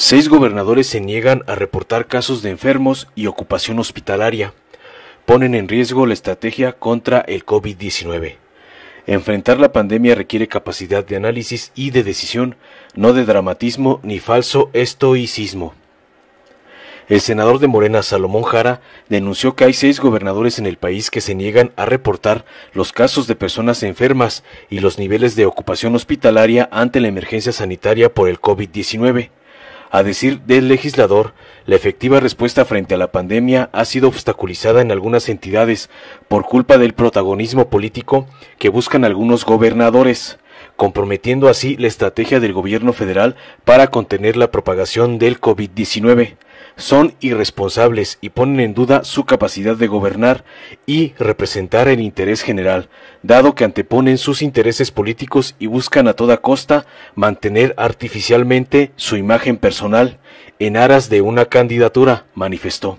Seis gobernadores se niegan a reportar casos de enfermos y ocupación hospitalaria. Ponen en riesgo la estrategia contra el COVID-19. Enfrentar la pandemia requiere capacidad de análisis y de decisión, no de dramatismo ni falso estoicismo. El senador de Morena, Salomón Jara, denunció que hay seis gobernadores en el país que se niegan a reportar los casos de personas enfermas y los niveles de ocupación hospitalaria ante la emergencia sanitaria por el COVID-19. A decir del legislador, la efectiva respuesta frente a la pandemia ha sido obstaculizada en algunas entidades por culpa del protagonismo político que buscan algunos gobernadores comprometiendo así la estrategia del gobierno federal para contener la propagación del COVID-19. Son irresponsables y ponen en duda su capacidad de gobernar y representar el interés general, dado que anteponen sus intereses políticos y buscan a toda costa mantener artificialmente su imagen personal en aras de una candidatura, manifestó.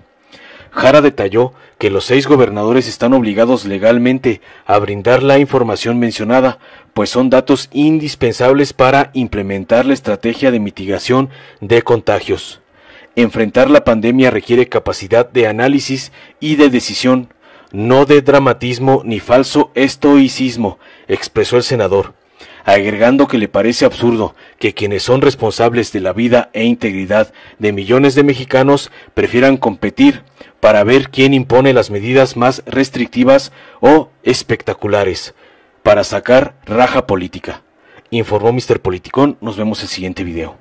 Jara detalló que los seis gobernadores están obligados legalmente a brindar la información mencionada, pues son datos indispensables para implementar la estrategia de mitigación de contagios. Enfrentar la pandemia requiere capacidad de análisis y de decisión, no de dramatismo ni falso estoicismo, expresó el senador agregando que le parece absurdo que quienes son responsables de la vida e integridad de millones de mexicanos prefieran competir para ver quién impone las medidas más restrictivas o espectaculares, para sacar raja política. Informó Mr. Politicón, nos vemos el siguiente video.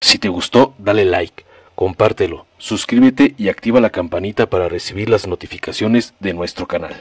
Si te gustó, dale like, compártelo, suscríbete y activa la campanita para recibir las notificaciones de nuestro canal.